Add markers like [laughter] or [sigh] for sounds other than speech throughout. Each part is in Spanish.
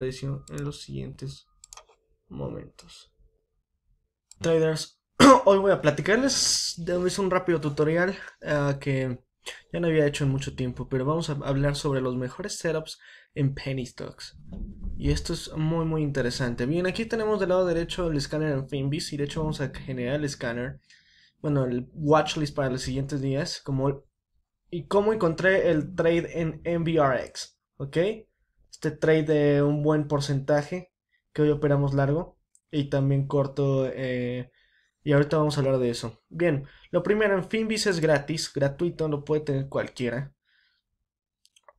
en los siguientes momentos. Traders, [clears throat] hoy voy a platicarles de un rápido tutorial ah, que ya no había hecho en mucho tiempo, pero vamos a hablar sobre los mejores setups en penny stocks. Y esto es muy muy interesante. Bien, aquí tenemos del lado derecho el escáner en Finbis y de hecho vamos a generar el scanner, bueno, el watchlist para los siguientes días, como y como encontré el trade en mbrx ¿ok? este trade de un buen porcentaje que hoy operamos largo y también corto. Eh, y ahorita vamos a hablar de eso. Bien, lo primero en Finbis es gratis, gratuito, lo puede tener cualquiera.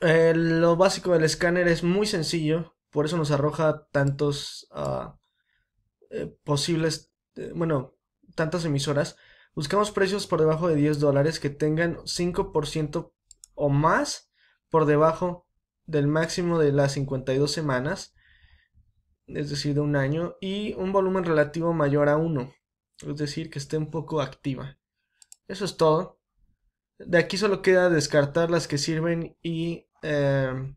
Eh, lo básico del escáner es muy sencillo, por eso nos arroja tantos ah, eh, posibles, bueno, tantas emisoras. Buscamos precios por debajo de 10 dólares que tengan 5% o más por debajo del máximo de las 52 semanas, es decir, de un año, y un volumen relativo mayor a 1, es decir, que esté un poco activa. Eso es todo. De aquí solo queda descartar las que sirven y em,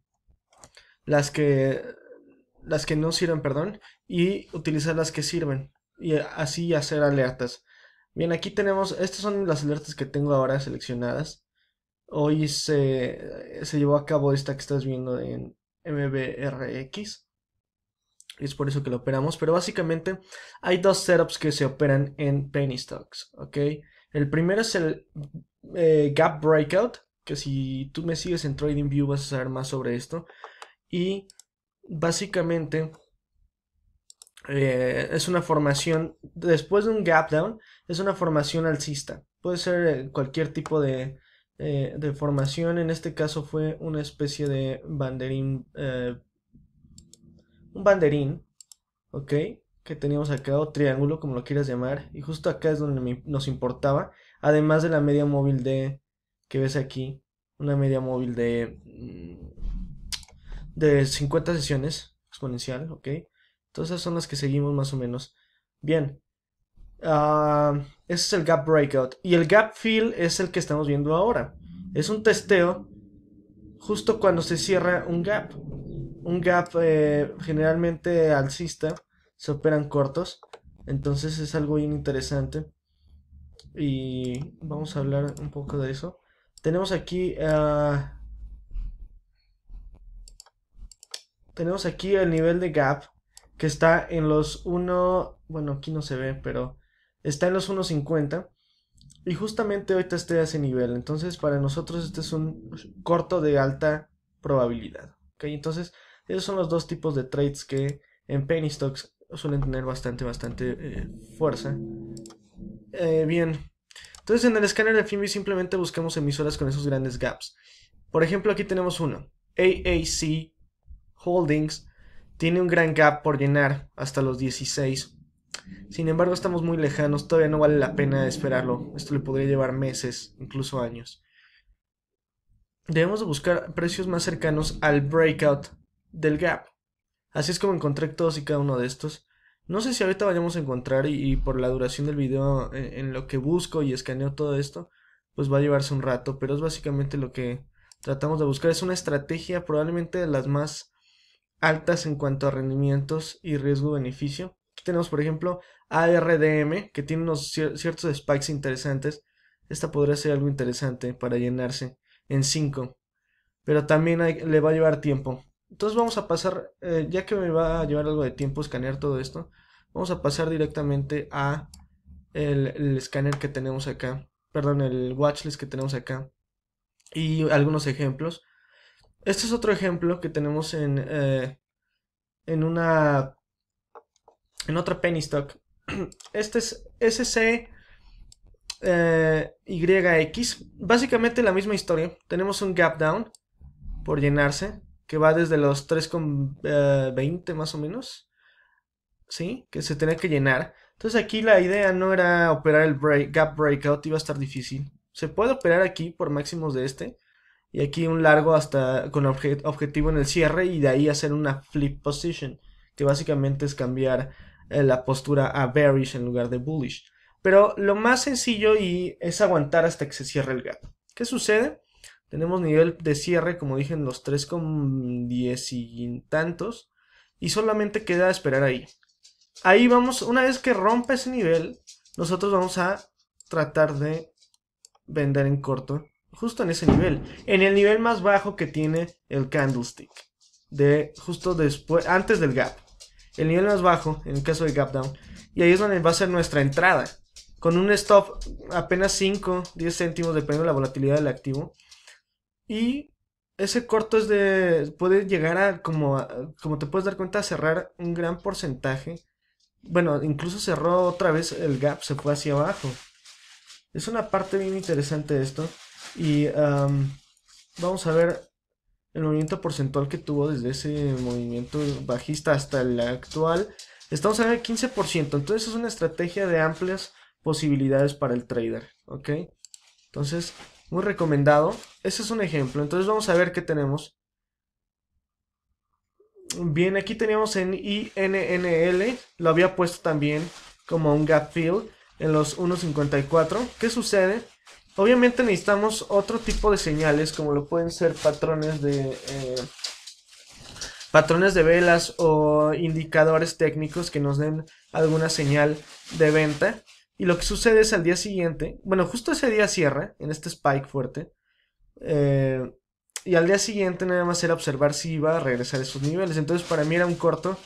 las que las que no sirven, perdón, y utilizar las que sirven y así hacer alertas. Bien, aquí tenemos, estas son las alertas que tengo ahora seleccionadas. Hoy se, se llevó a cabo esta que estás viendo en MBRX. Y es por eso que lo operamos. Pero básicamente hay dos setups que se operan en penny stocks. El primero es el eh, gap breakout. Que si tú me sigues en TradingView vas a saber más sobre esto. Y básicamente eh, es una formación. Después de un gap down, es una formación alcista. Puede ser eh, cualquier tipo de, eh, de formación. En este caso fue una especie de banderín. Eh, un banderín. ¿Ok? Que teníamos acá, o triángulo, como lo quieras llamar. Y justo acá es donde nos importaba. Además de la media móvil de. que ves aquí. Una media móvil de. Mm, de 50 sesiones exponencial, ¿ok? Entonces son las que seguimos más o menos. Bien, Ah, ese es el gap breakout. Y el gap fill es el que estamos viendo ahora. Es un testeo justo cuando se cierra un gap. Un gap eh, generalmente alcista. Se operan cortos. Entonces es algo bien interesante. Y vamos a hablar un poco de eso. Tenemos aquí... Ah, tenemos aquí el nivel de gap que está en los 1... Bueno, aquí no se ve, pero está en los 1.50 y justamente hoy a ese nivel. Entonces para nosotros este es un corto de alta probabilidad. ¿okay? Entonces esos son los dos tipos de trades que en penny stocks suelen tener bastante, bastante eh, fuerza. Eh, bien, entonces en el escáner de FIMI simplemente buscamos emisoras con esos grandes gaps. Por ejemplo aquí tenemos uno, AAC Holdings tiene un gran gap por llenar hasta los 16. Sin embargo, estamos muy lejanos, todavía no vale la pena esperarlo. Esto le podría llevar meses, incluso años. Debemos buscar precios más cercanos al breakout del gap. Así es como encontré todos y cada uno de estos. No sé si ahorita vayamos a encontrar y, por la duración del video eh, en, lo que busco y escaneo todo esto, pues va a llevarse un rato, pero es básicamente lo que tratamos de buscar. Es una estrategia probablemente de las más altas en cuanto a rendimientos y riesgo-beneficio tenemos, por ejemplo, ARDM, que tiene unos ciertos spikes interesantes. Esta podría ser algo interesante para llenarse en 5. Pero también le va a llevar tiempo. Entonces vamos a pasar, eh, ya que me va a llevar algo de tiempo escanear todo esto, vamos a pasar directamente a el, escáner que tenemos acá. Perdón, el watchlist que tenemos acá. Y algunos ejemplos. Este es otro ejemplo que tenemos en, eh, en una en otra penny stock. [clears throat] Este es SC eh, YX. Básicamente la misma historia. Tenemos un gap down por llenarse que va desde los 3,20 eh, más o menos. ¿Sí? Que se tenía que llenar. Entonces aquí la idea no era operar el gap breakout, iba a estar difícil. Se puede operar aquí por máximos de este. Y aquí un largo hasta con objetivo en el cierre y de ahí hacer una flip position. Que básicamente es cambiar eh, la postura a bearish en lugar de bullish. Pero lo más sencillo y es aguantar hasta que se cierre el gap. ¿Qué sucede? Tenemos nivel de cierre, como dije, en los 3,10 y tantos. Y solamente queda esperar ahí. Ahí vamos, una vez que rompa ese nivel, nosotros vamos a tratar de vender en corto justo en ese nivel, en el nivel más bajo que tiene el candlestick, de justo después antes del gap el nivel más bajo, en el caso de gap down, y ahí es donde va a ser nuestra entrada. Con un stop apenas 5, 10 céntimos, dependiendo de la volatilidad del activo. Y ese corto es de. puede llegar a, como, como te puedes dar cuenta, cerrar un gran porcentaje. Bueno, incluso cerró otra vez el gap, se fue hacia abajo. Es una parte bien interesante esto. Y vamos a ver el movimiento porcentual que tuvo desde ese movimiento bajista hasta el actual, estamos en el 15%. Entonces es una estrategia de amplias posibilidades para el trader, ¿ok? Entonces, muy recomendado. Ese es un ejemplo. Entonces vamos a ver qué tenemos. Bien, aquí teníamos en INNL, lo había puesto también como un gap fill en los 1.54. ¿Qué sucede? Obviamente necesitamos otro tipo de señales, como lo pueden ser patrones de... Eh, patrones de velas o indicadores técnicos que nos den alguna señal de venta. Y lo que sucede es al día siguiente, bueno, justo ese día cierra en este spike fuerte. Eh, y al día siguiente nada más era observar si iba a regresar esos niveles. Entonces para mí era un corto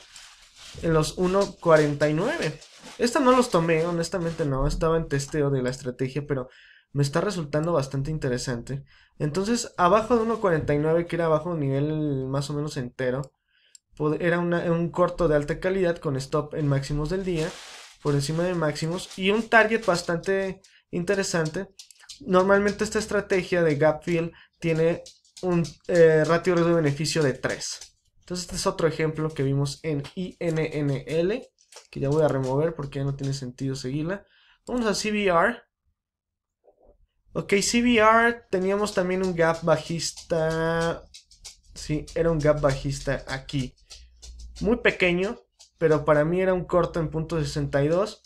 en los 1.49. Esta no los tomé, honestamente no, estaba en testeo de la estrategia, pero me está resultando bastante interesante. Entonces, abajo de 1.49, que era abajo un nivel más o menos entero, era un corto de alta calidad con stop en máximos del día, por encima de máximos, y un target bastante interesante. Normalmente esta estrategia de gap fill tiene un eh, ratio de beneficio de 3. Entonces este es otro ejemplo que vimos en INNL, que ya voy a remover porque ya no tiene sentido seguirla. Vamos a CBR, Ok, CBR teníamos también un gap bajista. Sí, era un gap bajista aquí. Muy pequeño, pero para mí era un corto en punto 62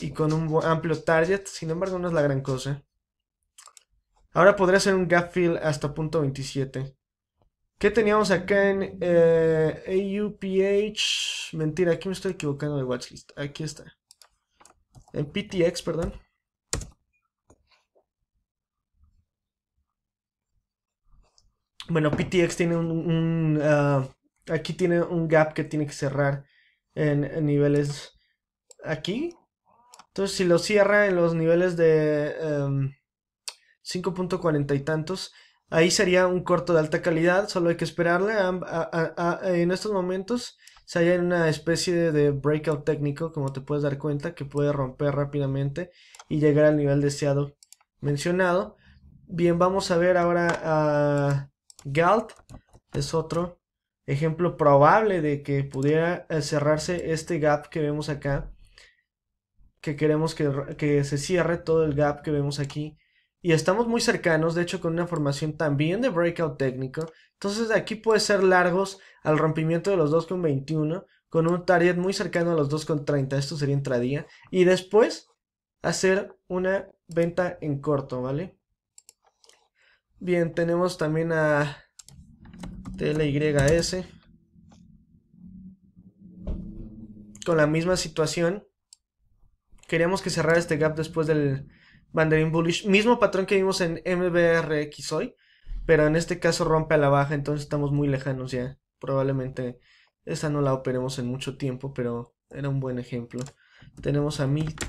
y con un amplio target. Sin embargo, no es la gran cosa. Ahora podría ser un gap fill hasta punto 27. ¿Qué teníamos acá en AUPH? Eh, Mentira, aquí me estoy equivocando de watchlist. Aquí está. En PTX, perdón. Bueno, PTX tiene un... Ah, aquí tiene un gap que tiene que cerrar en, niveles aquí. Entonces, si lo cierra en los niveles de 5.40 em, y tantos, ahí sería un corto de alta calidad. Solo hay que esperarle. en estos momentos se halla en una especie de, breakout técnico, como te puedes dar cuenta, que puede romper rápidamente y llegar al nivel deseado mencionado. Bien, vamos a ver ahora a... Galt es otro ejemplo probable de que pudiera eh, cerrarse este gap que vemos acá. Que queremos que, se cierre todo el gap que vemos aquí. Y estamos muy cercanos, de hecho, con una formación también de breakout técnico. Entonces aquí puede ser largos al rompimiento de los 2.21 con un target muy cercano a los 2.30. Esto sería entradía Y después hacer una venta en corto, ¿vale? Bien, tenemos también a TLYS. Con la misma situación. Queríamos que cerrara este gap después del banderín Bullish. Mismo patrón que vimos en MBRX hoy. Pero en este caso rompe a la baja. Entonces estamos muy lejanos ya. Probablemente esta no la operemos en mucho tiempo. Pero era un buen ejemplo. Tenemos a MIT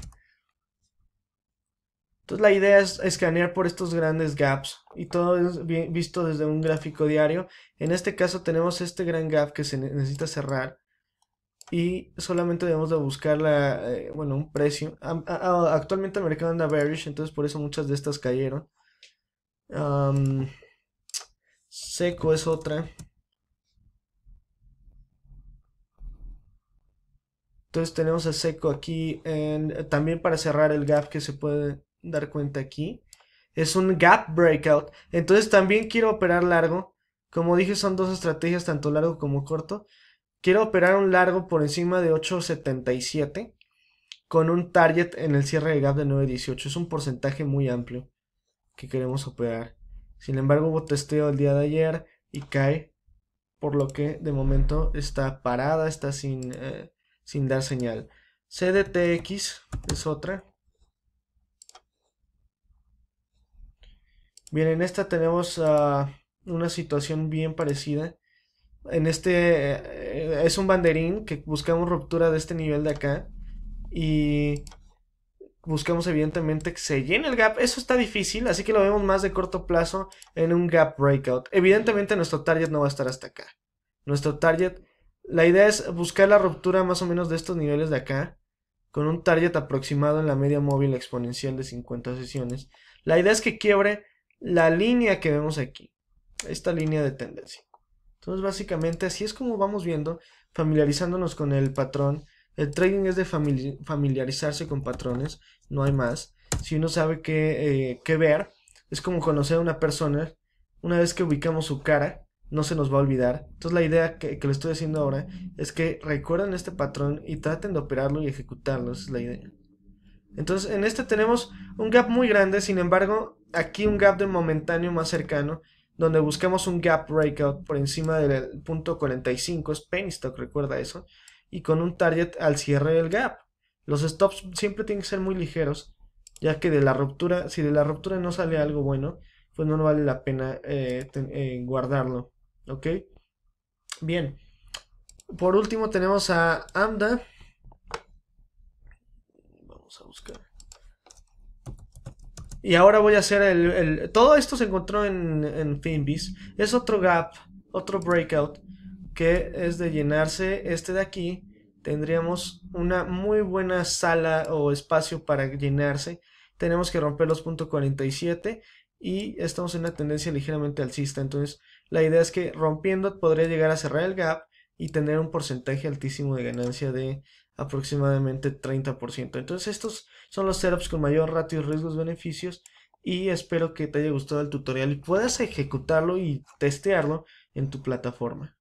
entonces la idea es escanear por estos grandes gaps y todo es visto desde un gráfico diario. En este caso tenemos este gran gap que se necesita cerrar y solamente debemos de buscar eh, bueno, un precio. actualmente el mercado anda bearish, entonces por eso muchas de estas cayeron. seco es otra. Entonces tenemos a seco aquí también para cerrar el gap que se puede dar cuenta aquí. Es un gap breakout. Entonces también quiero operar largo. Como dije, son dos estrategias, tanto largo como corto. Quiero operar un largo por encima de 8.77 con un target en el cierre de gap de 9.18. Es un porcentaje muy amplio que queremos operar. Sin embargo, hubo testeo el día de ayer y cae, por lo que de momento está parada, está sin, eh, sin dar señal. CDTX es otra. Bien, en esta tenemos ah, una situación bien parecida. En este eh, es un banderín que buscamos ruptura de este nivel de acá. Y buscamos evidentemente que se llene el gap. Eso está difícil, así que lo vemos más de corto plazo en un gap breakout. Evidentemente nuestro target no va a estar hasta acá. Nuestro target, la idea es buscar la ruptura más o menos de estos niveles de acá, con un target aproximado en la media móvil exponencial de 50 sesiones. La idea es que quiebre la línea que vemos aquí, esta línea de tendencia. Entonces básicamente así es como vamos viendo, familiarizándonos con el patrón. El trading es de familiarizarse con patrones, no hay más. Si uno sabe eh, qué, ver, es como conocer a una persona. Una vez que ubicamos su cara, no se nos va a olvidar. Entonces la idea que, que le estoy haciendo ahora es que recuerden este patrón y traten de operarlo y ejecutarlo. Esa es la idea. Entonces en este tenemos un gap muy grande, sin embargo aquí un gap de momentáneo más cercano, donde buscamos un gap breakout por encima del punto 45, es penny stock, recuerda eso, y con un target al cierre del gap. Los stops siempre tienen que ser muy ligeros, ya que de la ruptura, si de la ruptura no sale algo bueno, pues no vale la pena eh, eh, guardarlo, ¿ok? Bien. Por último tenemos a AMDA. Vamos a buscar. Y ahora voy a hacer el... todo esto se encontró en, en Es otro gap, otro breakout, que es de llenarse este de aquí. Tendríamos una muy buena sala o espacio para llenarse. Tenemos que romper los .47 y estamos en una tendencia ligeramente alcista. Entonces, la idea es que rompiendo podría llegar a cerrar el gap y tener un porcentaje altísimo de ganancia de aproximadamente 30%. Entonces estos son los setups con mayor ratio riesgos beneficios y espero que te haya gustado el tutorial y puedas ejecutarlo y testearlo en tu plataforma.